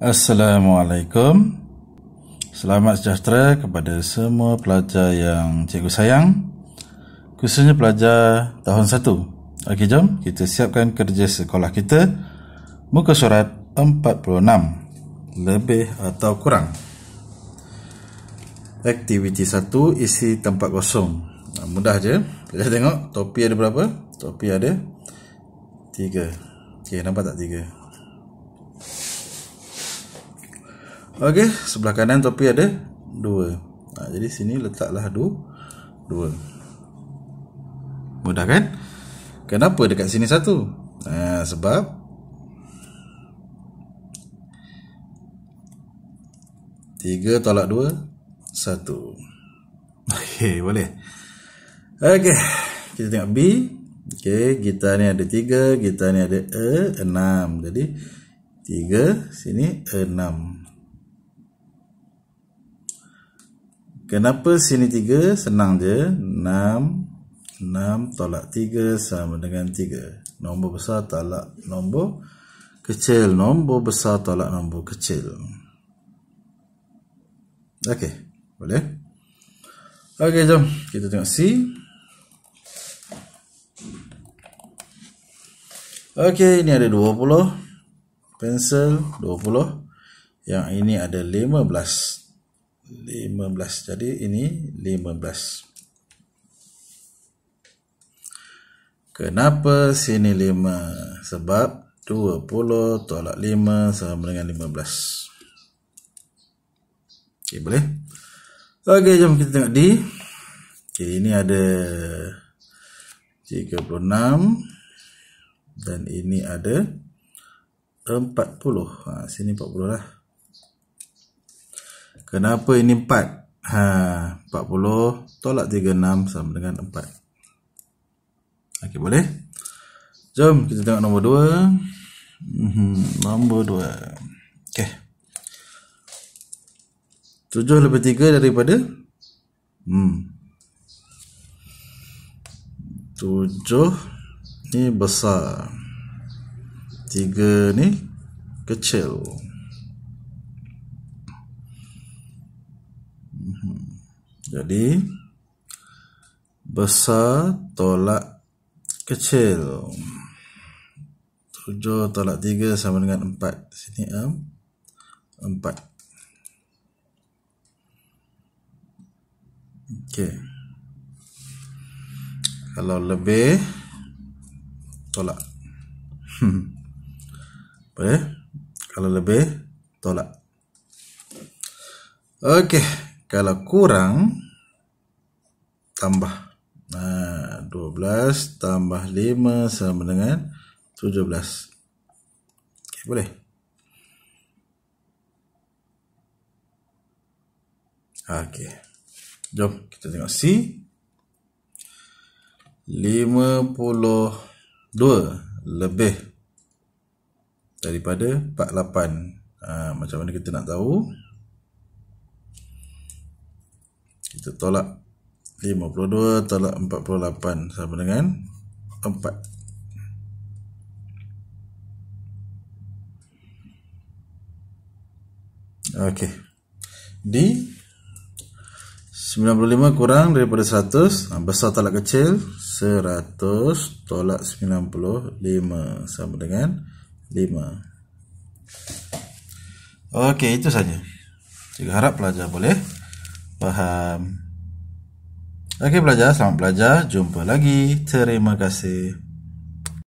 Assalamualaikum Selamat sejahtera kepada semua pelajar yang cikgu sayang Khususnya pelajar tahun 1 Ok jom kita siapkan kerja sekolah kita Muka surat 46 Lebih atau kurang Aktiviti 1 isi tempat kosong ah, Mudah je Kita tengok topi ada berapa Topi ada 3 Ok nampak tak 3 Okey, sebelah kanan topi ada 2. Nah, ha, jadi sini letaklah 2. 2. Mudah kan? Kenapa dekat sini 1? Ha, sebab Tiga tolak dua Satu Okey boleh Okey Kita tengok B Okey gitar ni ada tiga Gitar ni ada E Enam Jadi Tiga Sini Enam Kenapa sini 3? Senang je. 6, 6 tolak 3 sama dengan 3. Nombor besar tolak nombor kecil. Nombor besar tolak nombor kecil. Okey. Boleh? Okey, jom. Kita tengok C. Okey, ini ada 20. Pencil 20. Yang ini ada 15. 15 jadi ini 15 kenapa sini 5 sebab 20 tolak 5 sama dengan 15 ok boleh ok jom kita tengok D ok ini ada 36 dan ini ada 40 ha, sini 40 lah 40 Kenapa ini 4? Ha, 40 tolak 36 sama dengan 4. Okey, boleh? Jom kita tengok nombor 2. Hmm, nombor 2. Okey. 7 lebih 3 daripada? Hmm. 7 ni besar. 3 ni kecil. Jadi besar tolak kecil. tujuh tolak tiga sama dengan empat. Sini M. empat. Okey. Kalau lebih tolak. Boleh? Kalau lebih tolak. Okey kalau kurang tambah nah, 12 tambah 5 sama dengan 17 okay, boleh ok jom kita tengok C 52 lebih daripada 48 ha, ah, macam mana kita nak tahu kita tolak 52 tolak 48 sama dengan 4 Okey. di 95 kurang daripada 100 ah, besar tolak kecil 100 tolak 95 sama dengan 5 Okey itu saja saya harap pelajar boleh faham. Okey pelajar, selamat belajar. Jumpa lagi. Terima kasih.